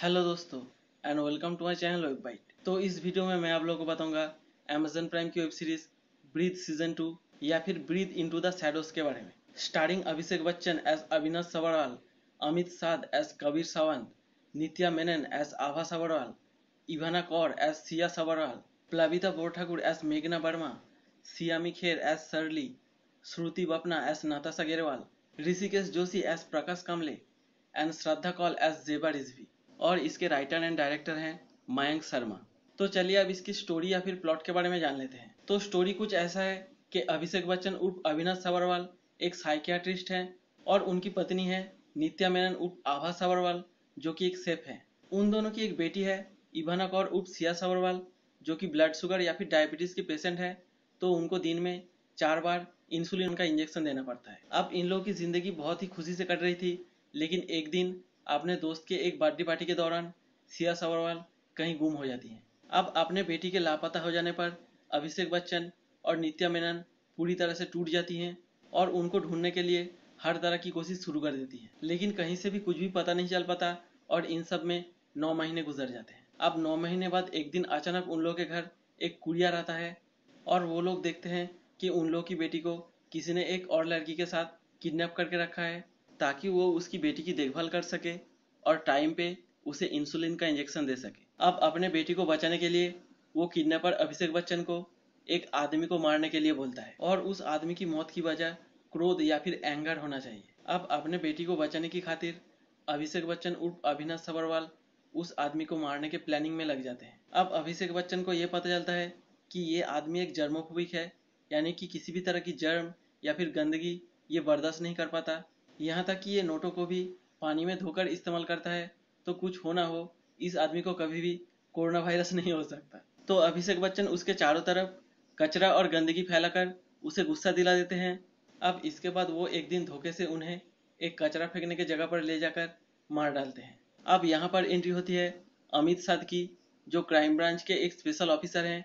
hello दोस्तों and welcome to my channel Web Byte तो इस वीडियो में मैं आप लोगों को बताऊंगा अमेजन प्राइम की web series Breathe season two या फिर ब्रीथ इन टू दैडोज के बारे में starring Abhishek Bachchan as Avinash Sabharwal Amit Sadh as Kabir Sawant Nithya Menen as Abha Sabharwal Ivana Kaur as Siya Sabharwal Plabita Borthakur as मेघना Verma Saiyami Kher as Sarli Shruti Bapna as Natasha गेरवाल Hrishikesh Joshi as Prakash Kamble and Shraddha Kaul as Zeba Rizvi और इसके राइटर एंड डायरेक्टर हैं मयंक शर्मा तो चलिए अब इसकी स्टोरी या फिर प्लॉट के बारे में जान लेते हैं तो स्टोरी कुछ ऐसा है कि अभिषेक बच्चन उर्फ अविनाश सबरवाल एक साइकियाट्रिस्ट हैं और उनकी पत्नी है नित्या मेनन उर्फ आभा सबरवाल जो कि एक सेफ है उन दोनों की एक बेटी है इभाना कौर उर्फ सिया सबरवाल जो कि ब्लड शुगर या फिर डायबिटीज की पेशेंट है तो उनको दिन में चार बार इंसुलिन का इंजेक्शन देना पड़ता है अब इन लोगों की जिंदगी बहुत ही खुशी से कट रही थी लेकिन एक दिन अपने दोस्त के एक बर्थडे पार्टी के दौरान सिया सवरवाल कहीं गुम हो जाती हैं अब अपने बेटी के लापता हो जाने पर अभिषेक बच्चन और नित्या मेनन पूरी तरह से टूट जाती हैं और उनको ढूंढने के लिए हर तरह की कोशिश शुरू कर देती हैं लेकिन कहीं से भी कुछ भी पता नहीं चल पाता और इन सब में नौ महीने गुजर जाते हैं अब नौ महीने बाद एक दिन अचानक उन लोग के घर एक कुड़िया रहता है और वो लोग देखते हैं कि उन लोग की बेटी को किसी ने एक और लड़की के साथ किडनैप करके रखा है ताकि वो उसकी बेटी की देखभाल कर सके और टाइम पे उसे इंसुलिन का इंजेक्शन दे सके अब अपने बेटी को बचाने के लिए वो किडनैपर अभिषेक बच्चन को एक आदमी को मारने के लिए बोलता है और उस आदमी की मौत की वजह क्रोध या फिर एंगर होना चाहिए अब अपने बेटी को बचाने की खातिर अभिषेक बच्चन उर्फ अभिनाश सबरवाल उस आदमी को मारने के प्लानिंग में लग जाते हैं अब अभिषेक बच्चन को यह पता चलता है कि ये आदमी एक जर्मोफोबिक है यानी कि किसी भी तरह की जर्म या फिर गंदगी ये बर्दाश्त नहीं कर पाता यहाँ तक कि ये नोटों को भी पानी में धोकर इस्तेमाल करता है तो कुछ होना हो इस आदमी को कभी भी कोरोना वायरस नहीं हो सकता तो अभिषेक बच्चन उसके चारों तरफ कचरा और गंदगी फैलाकर उसे गुस्सा दिला देते हैं अब इसके बाद वो एक दिन धोखे से उन्हें एक कचरा फेंकने के जगह पर ले जाकर मार डालते हैं अब यहाँ पर एंट्री होती है अमित साध की जो क्राइम ब्रांच के एक स्पेशल ऑफिसर हैं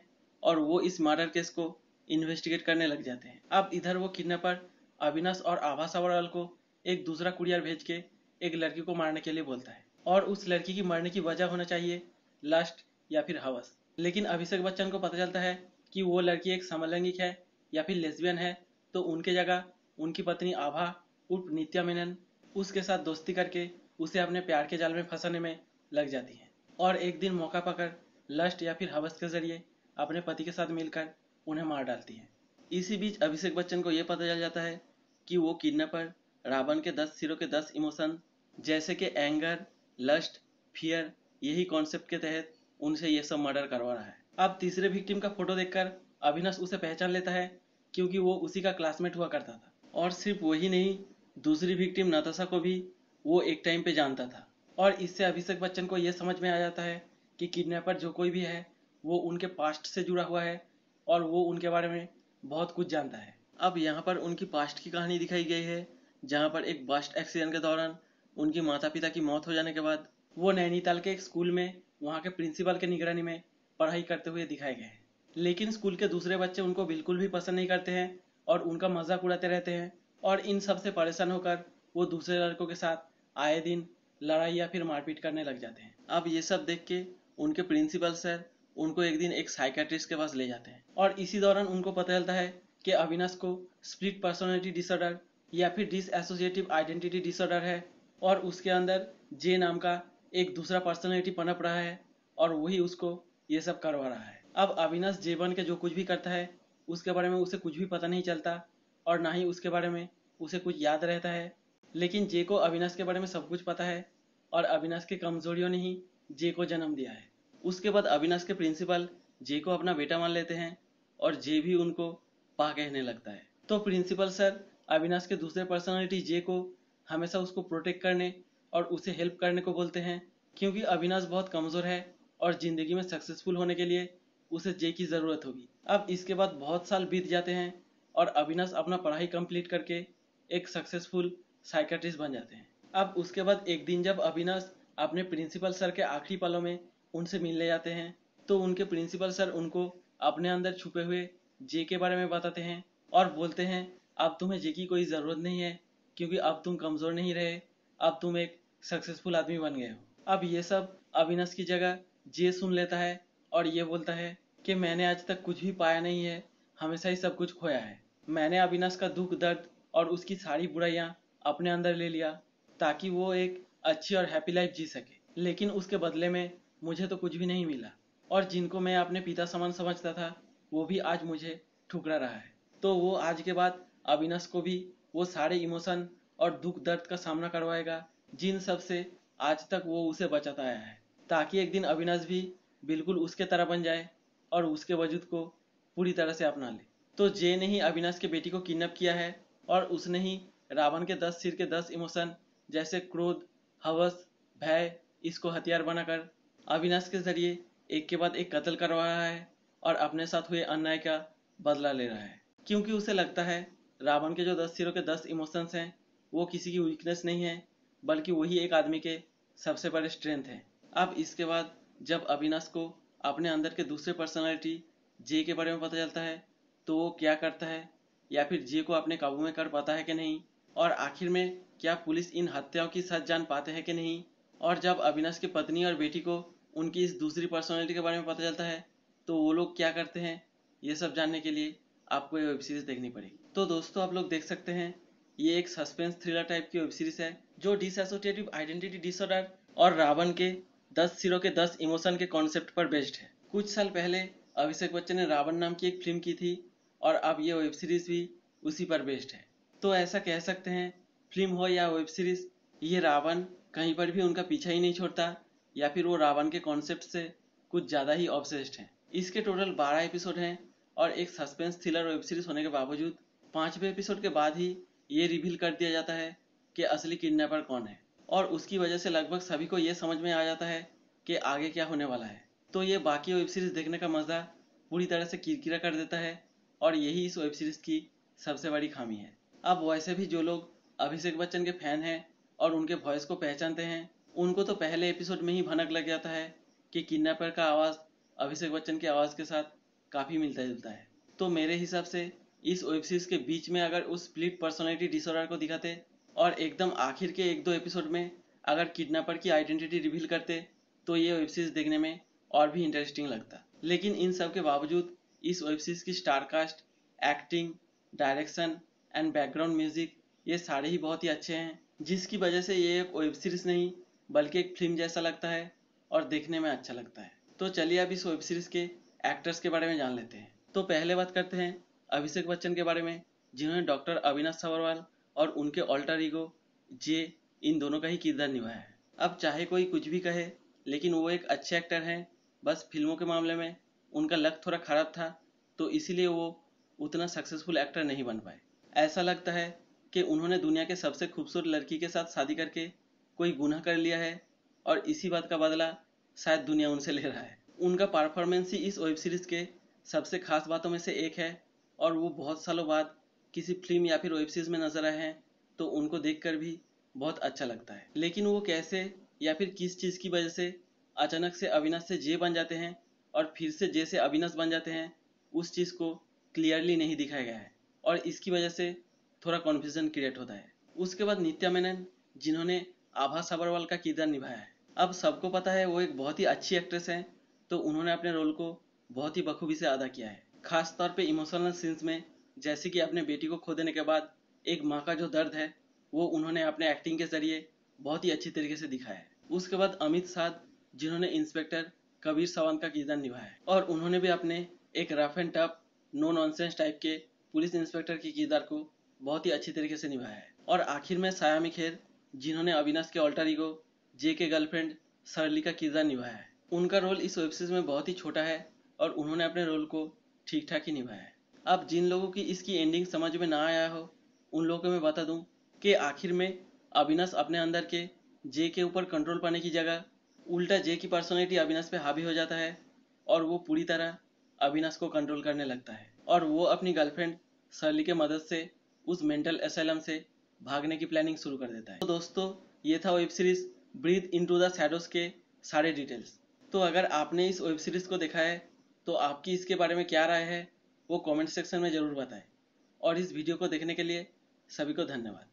और वो इस मर्डर केस को इन्वेस्टिगेट करने लग जाते हैं अब इधर वो किडनेपर अविनाश और आभा सावरवाल को एक दूसरा कुरियर भेज के एक लड़की को मारने के लिए बोलता है और उस लड़की की मरने की वजह होना चाहिए लस्ट या फिर हवस लेकिन अभिषेक बच्चन को पता चलता है कि वो लड़की एक समलैंगिक है या फिर लेस्बियन है तो उनके जगह उनकी पत्नी आभा उर्फ नित्या मेनन उसके साथ दोस्ती करके उसे अपने प्यार के जाल में फंसाने में लग जाती है और एक दिन मौका पकड़ लस्ट या फिर हवस के जरिए अपने पति के साथ मिलकर उन्हें मार डालती है इसी बीच अभिषेक बच्चन को यह पता चल जाता है कि वो किडनैपर रावण के दस सिरों के दस इमोशन जैसे कि एंगर लस्ट फियर यही कॉन्सेप्ट के तहत उनसे ये सब मर्डर करवा रहा है अब तीसरे विक्टिम का फोटो देखकर अभिनश उसे पहचान लेता है क्योंकि वो उसी का क्लासमेट हुआ करता था और सिर्फ वही नहीं दूसरी विक्टिम नाताशा को भी वो एक टाइम पे जानता था और इससे अभिषेक बच्चन को यह समझ में आ जाता है कि किडनैपर जो कोई भी है वो उनके पास्ट से जुड़ा हुआ है और वो उनके बारे में बहुत कुछ जानता है अब यहाँ पर उनकी पास्ट की कहानी दिखाई गई है जहां पर एक बस एक्सीडेंट के दौरान उनकी माता पिता की मौत हो जाने के बाद वो नैनीताल के एक स्कूल में वहाँ के प्रिंसिपल के निगरानी में पढ़ाई करते हुए दिखाए गए लेकिन स्कूल के दूसरे बच्चे उनको बिल्कुल भी पसंद नहीं करते हैं और उनका मजाक उड़ाते रहते हैं और इन सब से परेशान होकर वो दूसरे लड़कों के साथ आए दिन लड़ाई या फिर मारपीट करने लग जाते हैं अब ये सब देख के उनके प्रिंसिपल सर उनको एक दिन एक साइकेट्रिस्ट के पास ले जाते हैं और इसी दौरान उनको पता चलता है कि अविनाश को स्प्लिट पर्सनैलिटी डिसऑर्डर या फिर डिस एसोसिएटिव आइडेंटिटी डिसऑर्डर है और उसके अंदर जे नाम का एक दूसरा पर्सनैलिटी पनप रहा है और वही उसको ये सब करवा रहा है अब अविनाश जे बन के जो कुछ भी करता है उसके बारे में उसे कुछ भी पता नहीं चलता और ना ही उसके बारे में उसे कुछ याद रहता है लेकिन जे को अविनाश के बारे में सब कुछ पता है और अविनाश की कमजोरियों ने ही जे को जन्म दिया है उसके बाद अविनाश के प्रिंसिपल जे को अपना बेटा मान लेते हैं और जे भी उनको पा कहने लगता है तो प्रिंसिपल सर अविनाश के दूसरे पर्सनालिटी जे को हमेशा उसको प्रोटेक्ट करने और उसे हेल्प करने को बोलते हैं क्योंकि अविनाश बहुत कमज़ोर है और ज़िंदगी में सक्सेसफुल होने के लिए उसे जे की ज़रूरत होगी अब इसके बाद बहुत साल बीत जाते हैं और अविनाश अपना पढ़ाई कंप्लीट करके एक सक्सेसफुल साइकेट्रिस्ट बन जाते हैं अब उसके बाद एक दिन जब अविनाश अपने प्रिंसिपल सर के आखिरी पलों में उनसे मिलने जाते हैं तो उनके प्रिंसिपल सर उनको अपने अंदर छुपे हुए जे के बारे में बताते हैं और बोलते हैं अब तुम्हें जे की कोई ज़रूरत नहीं है क्योंकि अब तुम कमज़ोर नहीं रहे अब तुम एक सक्सेसफुल आदमी बन गए हो अब ये सब अविनाश की जगह जे सुन लेता है और ये बोलता है कि मैंने आज तक कुछ भी पाया नहीं है हमेशा ही सब कुछ खोया है मैंने अविनाश का दुख दर्द और उसकी सारी बुराइयाँ अपने अंदर ले लिया ताकि वो एक अच्छी और हैप्पी लाइफ जी सके लेकिन उसके बदले में मुझे तो कुछ भी नहीं मिला और जिनको मैं अपने पिता समान समझता था वो भी आज मुझे ठुकरा रहा है तो वो आज के बाद अविनाश को भी वो सारे इमोशन और दुख दर्द का सामना करवाएगा जिन सब से आज तक वो उसे बचाता आया है ताकि एक दिन अविनाश भी बिल्कुल उसके तरह बन जाए और उसके वजूद को पूरी तरह से अपना ले तो जे ने ही अविनाश के बेटी को किडनैप किया है और उसने ही रावण के दस सिर के दस इमोशन जैसे क्रोध हवस भय इसको हथियार बनाकर अविनाश के जरिए एक के बाद एक कत्ल करवा रहा है और अपने साथ हुए अन्याय का बदला ले रहा है क्योंकि उसे लगता है रावण के जो दस सिरों के दस इमोशंस हैं वो किसी की वीकनेस नहीं है बल्कि वही एक आदमी के सबसे बड़े स्ट्रेंथ हैं अब इसके बाद जब अविनाश को अपने अंदर के दूसरे पर्सनैलिटी जे के बारे में पता चलता है तो वो क्या करता है या फिर जे को अपने काबू में कर पाता है कि नहीं और आखिर में क्या पुलिस इन हत्याओं की सच जान पाते हैं कि नहीं और जब अविनाश की पत्नी और बेटी को उनकी इस दूसरी पर्सनैलिटी के बारे में पता चलता है तो वो लोग क्या करते हैं ये सब जानने के लिए आपको ये वेब सीरीज़ देखनी पड़ेगी तो दोस्तों आप लोग देख सकते हैं ये एक सस्पेंस थ्रिलर टाइप की वेब सीरीज है जो डिसोसिएटिव आइडेंटिटी डिसऑर्डर और रावण के दस सिरों के दस इमोशन के कॉन्सेप्ट पर बेस्ड है कुछ साल पहले अभिषेक बच्चन ने रावण नाम की एक फिल्म की थी और अब ये वेब सीरीज भी उसी पर बेस्ड है तो ऐसा कह सकते हैं फिल्म हो या वेब सीरीज ये रावण कहीं पर भी उनका पीछा ही नहीं छोड़ता या फिर वो रावण के कॉन्सेप्ट से कुछ ज़्यादा ही ऑब्सेस्ड हैं इसके टोटल बारह एपिसोड हैं और एक सस्पेंस थ्रिलर वेब सीरीज होने के बावजूद पांचवे एपिसोड के बाद ही ये रिवील कर दिया जाता है कि असली किडनैपर कौन है और उसकी वजह से लगभग सभी को यह समझ में आ जाता है कि आगे क्या होने वाला है तो ये बाकी वेब सीरीज देखने का मजा पूरी तरह से किरकिरा कर देता है और यही इस वेब सीरीज की सबसे बड़ी खामी है अब वैसे भी जो लोग अभिषेक बच्चन के फैन हैं और उनके वॉइस को पहचानते हैं उनको तो पहले एपिसोड में ही भनक लग जाता है कि किडनैपर का आवाज़ अभिषेक बच्चन की आवाज़ के साथ काफ़ी मिलता जुलता है तो मेरे हिसाब से इस वेब सीरीज के बीच में अगर उस स्प्लिट पर्सनैलिटी डिसऑर्डर को दिखाते और एकदम आखिर के एक दो एपिसोड में अगर किडनैपर की आइडेंटिटी रिवील करते तो ये वेब सीरीज देखने में और भी इंटरेस्टिंग लगता लेकिन इन सब के बावजूद इस वेब सीरीज की star cast acting direction and background music ये सारे ही बहुत ही अच्छे हैं जिसकी वजह से ये एक वेब सीरीज नहीं बल्कि एक फिल्म जैसा लगता है और देखने में अच्छा लगता है तो चलिए अब इस वेब सीरीज के एक्टर्स के बारे में जान लेते हैं तो पहले बात करते हैं अभिषेक बच्चन के बारे में जिन्होंने डॉक्टर अविनाश सावरवाल और उनके ऑल्टर ईगो जे इन दोनों का ही किरदार निभाया है अब चाहे कोई कुछ भी कहे लेकिन वो एक अच्छे एक्टर हैं बस फिल्मों के मामले में उनका लक थोड़ा खराब था तो इसीलिए वो उतना सक्सेसफुल एक्टर नहीं बन पाए ऐसा लगता है कि उन्होंने दुनिया के सबसे खूबसूरत लड़की के साथ शादी करके कोई गुनाह कर लिया है और इसी बात का बदला शायद दुनिया उनसे ले रहा है उनका परफॉर्मेंस ही इस वेब सीरीज के सबसे खास बातों में से एक है और वो बहुत सालों बाद किसी फिल्म या फिर वेब सीरीज में नजर आए हैं तो उनको देखकर भी बहुत अच्छा लगता है लेकिन वो कैसे या फिर किस चीज की वजह से अचानक से अविनाश से जे बन जाते हैं और फिर से जे से अविनाश बन जाते हैं उस चीज को क्लियरली नहीं दिखाया गया है और इसकी वजह से थोड़ा कन्फ्यूजन क्रिएट होता है उसके बाद नित्या मेनन जिन्होंने आभा सबरवाल का किरदार निभाया है अब सबको पता है वो एक बहुत ही अच्छी एक्ट्रेस है तो उन्होंने अपने रोल को बहुत ही बखूबी से अदा किया है खास तौर पे इमोशनल सीन्स में जैसे कि अपने बेटी को खो देने के बाद एक माँ का जो दर्द है वो उन्होंने अपने एक्टिंग के जरिए बहुत ही अच्छी तरीके से दिखाया है उसके बाद अमित साध जिन्होंने इंस्पेक्टर कबीर सावंत का किरदार निभाया है और उन्होंने भी अपने एक rough and tough no nonsense type के पुलिस इंस्पेक्टर के किरदार को बहुत ही अच्छी तरीके से निभाया है और आखिर में सायामी खेर जिन्होंने अविनाश के ऑल्टर को जे के गर्लफ्रेंड सरली का किरदार निभाया है उनका रोल इस वेब सीरीज में बहुत ही छोटा है और उन्होंने अपने रोल को ठीक ठाक ही निभाया है अब जिन लोगों की इसकी एंडिंग समझ में ना आया हो उन लोगों को मैं बता दूं कि आखिर में अविनाश अपने अंदर के जे के ऊपर कंट्रोल पाने की जगह उल्टा जे की पर्सनैलिटी अविनाश पे हावी हो जाता है और वो पूरी तरह अविनाश को कंट्रोल करने लगता है और वो अपनी गर्लफ्रेंड सरली के मदद से उस मेंटल असैलम से भागने की प्लानिंग शुरू कर देता है तो दोस्तों ये था web series Breathe into the के सारे डिटेल्स तो अगर आपने इस वेब सीरीज को देखा है तो आपकी इसके बारे में क्या राय है वो कमेंट सेक्शन में ज़रूर बताएं और इस वीडियो को देखने के लिए सभी को धन्यवाद